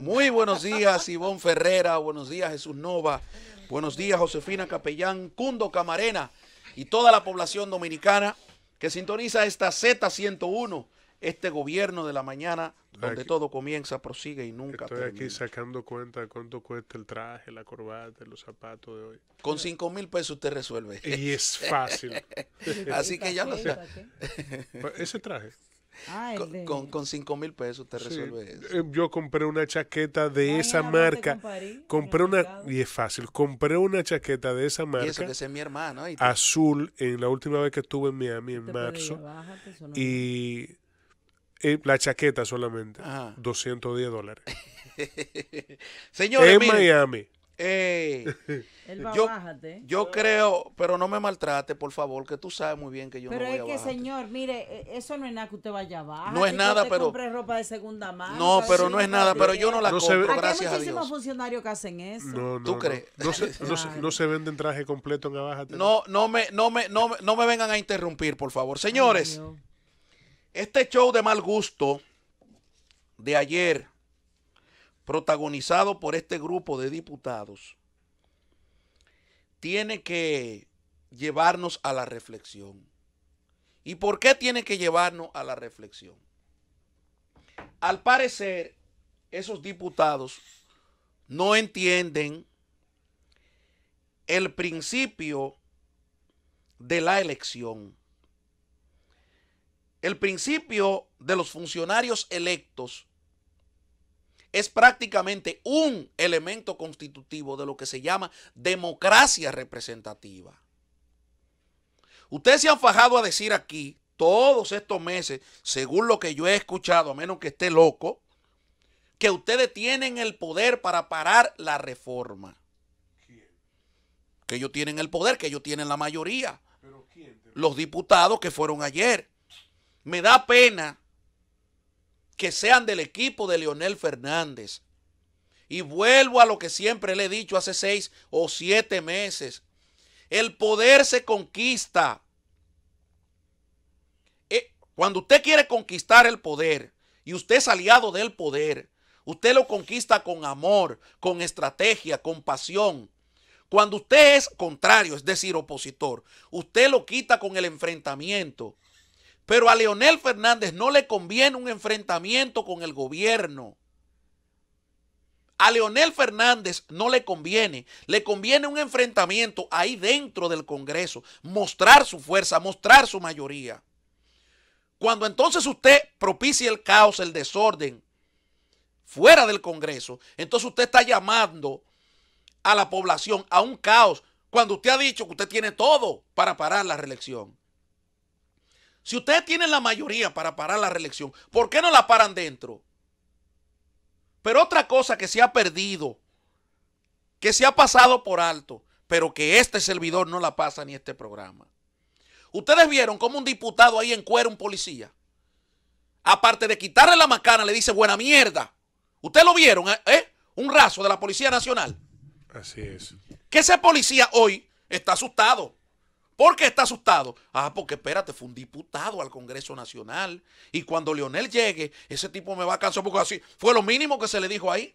Muy buenos días, Ivón Ferrera. Buenos días, Jesús Nova. Buenos días, Josefina Capellán, Cundo Camarena y toda la población dominicana que sintoniza esta Z101, este gobierno de la mañana, donde todo comienza, prosigue y nunca Estoy aquí sacando cuenta de cuánto cuesta el traje, la corbata, los zapatos de hoy. Con 5 mil pesos usted resuelve. Y es fácil. Así que ya lo sé. Pues, ese traje. Ah, con, con, 5 mil pesos te resuelve eh, Yo compré una chaqueta de esa marca. compré una, y es fácil, compré una chaqueta de esa marca. mi Azul, en la última vez que estuve en Miami, en este marzo. y eh, la chaqueta solamente, 210 dólares. Señores, en Miami. yo, yo creo, pero no me maltrate, por favor, que tú sabes muy bien que yo no voy a Pero es que, señor, mire, e, eso no es nada que usted vaya a No es nada, pero... ropa de segunda mano. No, pero no es nada, pero yo no la compro, gracias hay muchísimos a Dios. funcionarios que hacen eso. No, no, ¿Tú crees? No, se, no se venden traje completo en abajate. No, no me, no me, no, me vengan a interrumpir, por favor. Señores, este show de mal gusto de ayer protagonizado por este grupo de diputados, tiene que llevarnos a la reflexión. ¿Y por qué tiene que llevarnos a la reflexión? Al parecer, esos diputados no entienden el principio de la elección. El principio de los funcionarios electos es prácticamente un elemento constitutivo de lo que se llama democracia representativa. Ustedes se han fajado a decir aquí todos estos meses, según lo que yo he escuchado, a menos que esté loco, que ustedes tienen el poder para parar la reforma. ¿Quién? Que ellos tienen el poder, que ellos tienen la mayoría. Los diputados que fueron ayer. Me da pena que sean del equipo de Leonel Fernández. Y vuelvo a lo que siempre le he dicho hace seis o siete meses. El poder se conquista. Eh, cuando usted quiere conquistar el poder y usted es aliado del poder, usted lo conquista con amor, con estrategia, con pasión. Cuando usted es contrario, es decir, opositor, usted lo quita con el enfrentamiento. Pero a Leonel Fernández no le conviene un enfrentamiento con el gobierno. A Leonel Fernández no le conviene, le conviene un enfrentamiento ahí dentro del Congreso, mostrar su fuerza, mostrar su mayoría. Cuando entonces usted propicia el caos, el desorden fuera del Congreso, entonces usted está llamando a la población a un caos, cuando usted ha dicho que usted tiene todo para parar la reelección. Si ustedes tienen la mayoría para parar la reelección, ¿por qué no la paran dentro? Pero otra cosa que se ha perdido, que se ha pasado por alto, pero que este servidor no la pasa ni este programa. Ustedes vieron cómo un diputado ahí en cuero, un policía, aparte de quitarle la macana, le dice buena mierda. ¿Ustedes lo vieron? ¿Eh? ¿Eh? Un raso de la Policía Nacional. Así es. Que ese policía hoy está asustado. ¿Por qué está asustado? Ah, porque espérate, fue un diputado al Congreso Nacional. Y cuando Leonel llegue, ese tipo me va a cansar porque así fue lo mínimo que se le dijo ahí.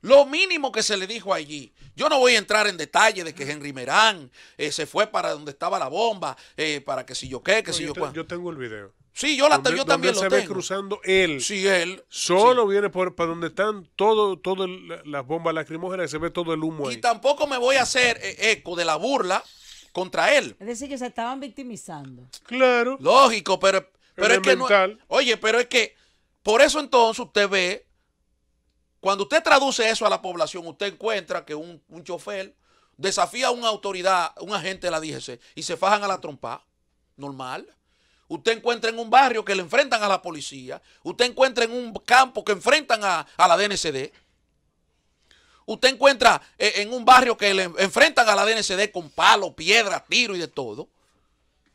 Lo mínimo que se le dijo allí. Yo no voy a entrar en detalle de que Henry Merán eh, se fue para donde estaba la bomba, eh, para que si yo qué, que si yo, yo Yo tengo el video. Sí, yo, la, donde, también se ve cruzando él. Sí, él. Solo viene por, para donde están todas todo, las bombas lacrimógenas, se ve todo el humo y ahí. Y tampoco me voy a hacer eh, eco de la burla contra él. Es decir, que se estaban victimizando. Claro. Lógico, pero, pero es que no, Oye, pero es que por eso entonces usted ve, cuando usted traduce eso a la población, usted encuentra que un, un chofer desafía a una autoridad, un agente de la DGC, y se fajan a la trompa. Normal. Usted encuentra en un barrio que le enfrentan a la policía. Usted encuentra en un campo que enfrentan a, la DNCD. Usted encuentra eh, en un barrio que le enfrentan a la DNCD con palo, piedra, tiro y de todo.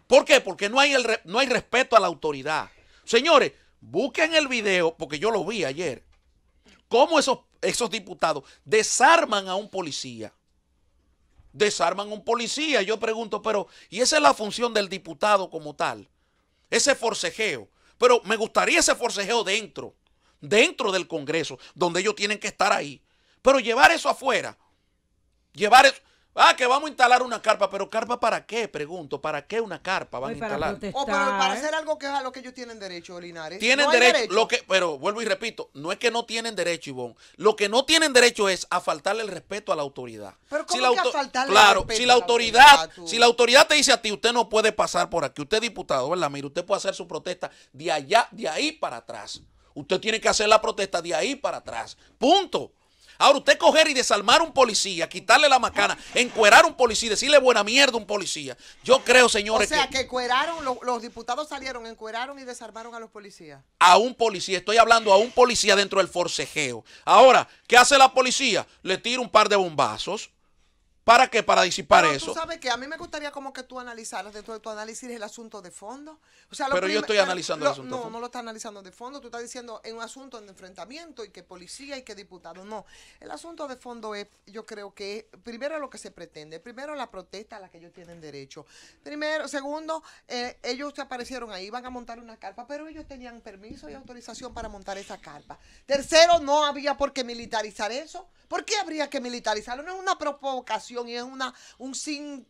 ¿Por qué? Porque no hay, no hay respeto a la autoridad. Señores, busquen el video, porque yo lo vi ayer, cómo esos, esos diputados desarman a un policía. Desarman a un policía. Yo pregunto, pero, ¿y esa es la función del diputado como tal? ese forcejeo. Pero me gustaría ese forcejeo dentro, dentro del Congreso, donde ellos tienen que estar ahí. Pero llevar eso afuera, llevar eso, Ah, que vamos a instalar una carpa, pero carpa para qué, pregunto, ¿para qué una carpa van a instalar? Oh, o para, hacer algo que es a lo que ellos tienen derecho, Linares. Tienen derecho, lo que, pero vuelvo y repito, no es que no tienen derecho, Ivonne. Lo que no tienen derecho es a faltarle el respeto a la autoridad. Pero ¿cómo si la a claro, el respeto si la autoridad, si la autoridad te dice a ti, usted no puede pasar por aquí, usted es diputado, ¿verdad? Mire, usted puede hacer su protesta de allá, de ahí para atrás. Usted tiene que hacer la protesta de ahí para atrás. Punto. Ahora usted coger y desarmar un policía, quitarle la macana, encuerar un policía, decirle buena mierda a un policía. Yo creo, señores. O sea, que, que encueraron, los diputados salieron, encueraron y desarmaron a los policías. A un policía, estoy hablando a un policía dentro del forcejeo. Ahora, ¿qué hace la policía? Le tira un par de bombazos. ¿Para qué? Para disipar eso. sabes que a mí me gustaría como que tú analizaras dentro de tu análisis el asunto de fondo. O sea, Pero yo estoy analizando el asunto. No, de fondo. no lo estás analizando de fondo. Tú estás diciendo en un asunto de enfrentamiento y que policía y que diputado. No, el asunto de fondo es, yo creo que primero lo que se pretende. Primero la protesta a la que ellos tienen derecho. Primero, segundo, eh, ellos se aparecieron ahí, van a montar una carpa, pero ellos tenían permiso y autorización para montar esa carpa. Tercero, no había por qué militarizar eso. ¿Por qué habría que militarizarlo? No es una provocación y es una, un,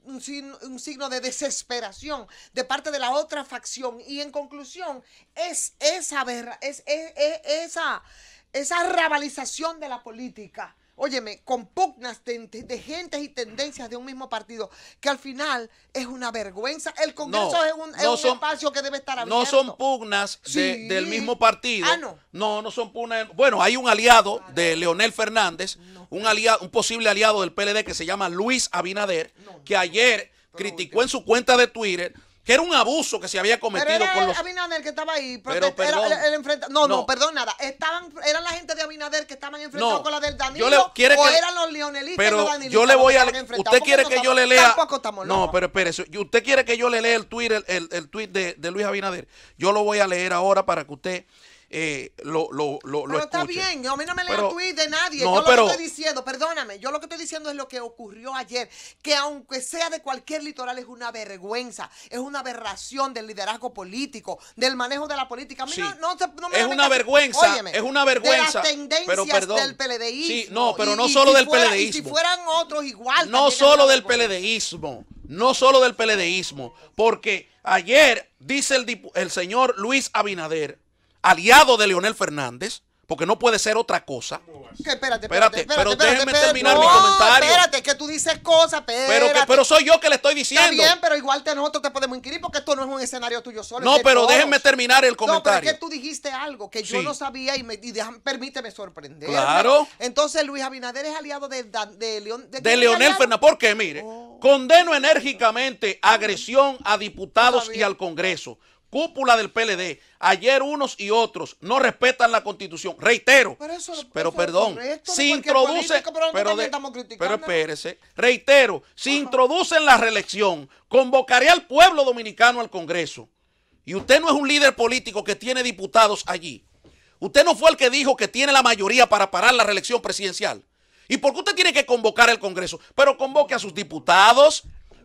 un, signo de desesperación de parte de la otra facción. Y en conclusión, es esa, es, es, esa, esa rabalización de la política óyeme, con pugnas de, de, gentes y tendencias de un mismo partido, que al final es una vergüenza. El Congreso es un, espacio que debe estar abierto. No son pugnas del mismo partido. Ah, no. no. No, son pugnas. Bueno, hay un aliado ah, de Leonel Fernández, un, un posible aliado del PLD que se llama Luis Abinader, que ayer criticó en su cuenta de Twitter que era un abuso que se había cometido pero era con Abinader que estaba ahí. Pero, no, no, perdón, nada. Estaban, eran la gente de Abinader que estaban enfrentados con la del Danilo. o eran los leonelistas pero Yo le voy a. Usted quiere que yo le lea. No, pero espere. Usted quiere que yo le lea el tweet, el, el, el tweet de, de Luis Abinader. Yo lo voy a leer ahora para que usted eh, lo, lo, Pero está bien, a mí no me el tweet de nadie. yo lo que estoy diciendo, perdóname, yo lo que estoy diciendo es lo que ocurrió ayer, que aunque sea de cualquier litoral es una vergüenza, es una aberración del liderazgo político, del manejo de la política. A no, es una vergüenza, es una vergüenza. De las tendencias pero perdón, del PLDismo. Sí, no, pero no solo del fueran otros igual. No solo del PLDismo, no solo del peledeísmo porque ayer dice el señor Luis Abinader aliado de Leonel Fernández, porque no puede ser otra cosa. Que, espérate, espérate, espérate, pero espérate, terminar mi comentario. Espérate, que tú dices cosas, pero, pero soy yo que le estoy diciendo. Está bien, pero igual te nosotros te podemos inquirir porque esto no es un escenario tuyo solo. No, pero déjeme déjenme terminar el comentario. No, pero es que tú dijiste algo que yo no sabía y me permíteme sorprender. Claro. Entonces Luis Abinader es aliado de, de, de, Leonel Fernández. Porque mire, oh. condeno enérgicamente agresión a diputados y al Congreso cúpula del PLD, ayer unos y otros no respetan la constitución. Reitero, pero, perdón, si introduce pero, espérese, reitero, si introducen la reelección, convocaré al pueblo dominicano al Congreso. Y usted no es un líder político que tiene diputados allí. Usted no fue el que dijo que tiene la mayoría para parar la reelección presidencial. ¿Y por qué usted tiene que convocar el Congreso? Pero convoque a sus diputados,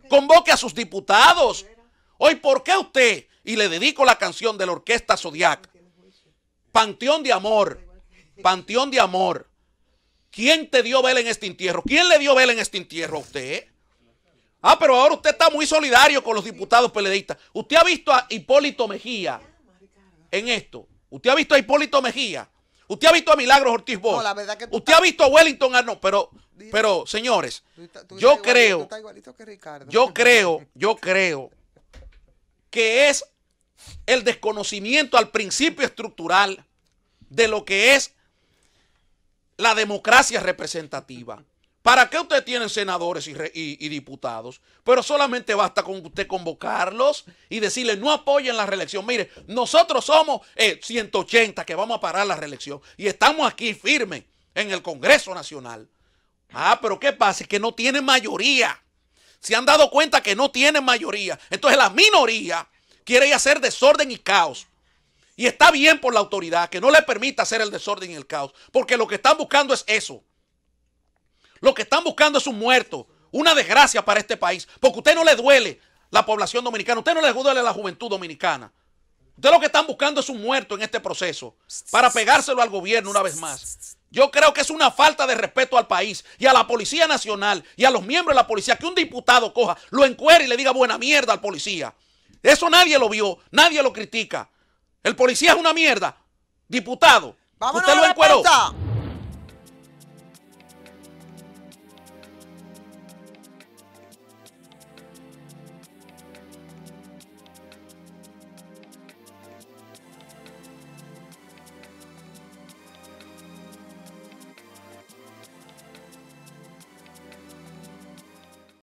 convoque a sus diputados. Hoy, ¿por qué usted y le dedico la canción de la Orquesta Zodiac. Panteón de amor. Panteón de amor. ¿Quién te dio vela en este entierro? ¿Quién le dio vela en este entierro a usted? Ah, pero ahora usted está muy solidario con los diputados peledistas ¿Usted ha visto a Hipólito Mejía en esto? ¿Usted ha visto a Hipólito Mejía? ¿Usted ha visto a Milagros Ortiz Bosch? ¿Usted ha visto a Wellington Arno? Pero, pero señores, yo creo, yo creo, yo creo que es el desconocimiento al principio estructural de lo que es la democracia representativa. ¿Para qué usted tiene senadores y, diputados? Pero solamente basta con usted convocarlos y decirle no apoyen la reelección. Mire, nosotros somos 180 eh, que vamos a parar la reelección y estamos aquí firmes en el Congreso Nacional. Ah, pero ¿qué pasa? Es que no tiene mayoría se han dado cuenta que no tienen mayoría. Entonces la minoría quiere hacer desorden y caos. Y está bien por la autoridad que no le permita hacer el desorden y el caos, porque lo que están buscando es eso. Lo que están buscando es un muerto, una desgracia para este país, porque a usted no le duele la población dominicana, a usted no le duele la juventud dominicana. usted lo que están buscando es un muerto en este proceso para pegárselo al gobierno una vez más. Yo creo que es una falta de respeto al país y a la Policía Nacional y a los miembros de la policía que un diputado coja, lo encuere y le diga buena mierda al policía. Eso nadie lo vio, nadie lo critica. El policía es una mierda. Diputado, usted lo encueró.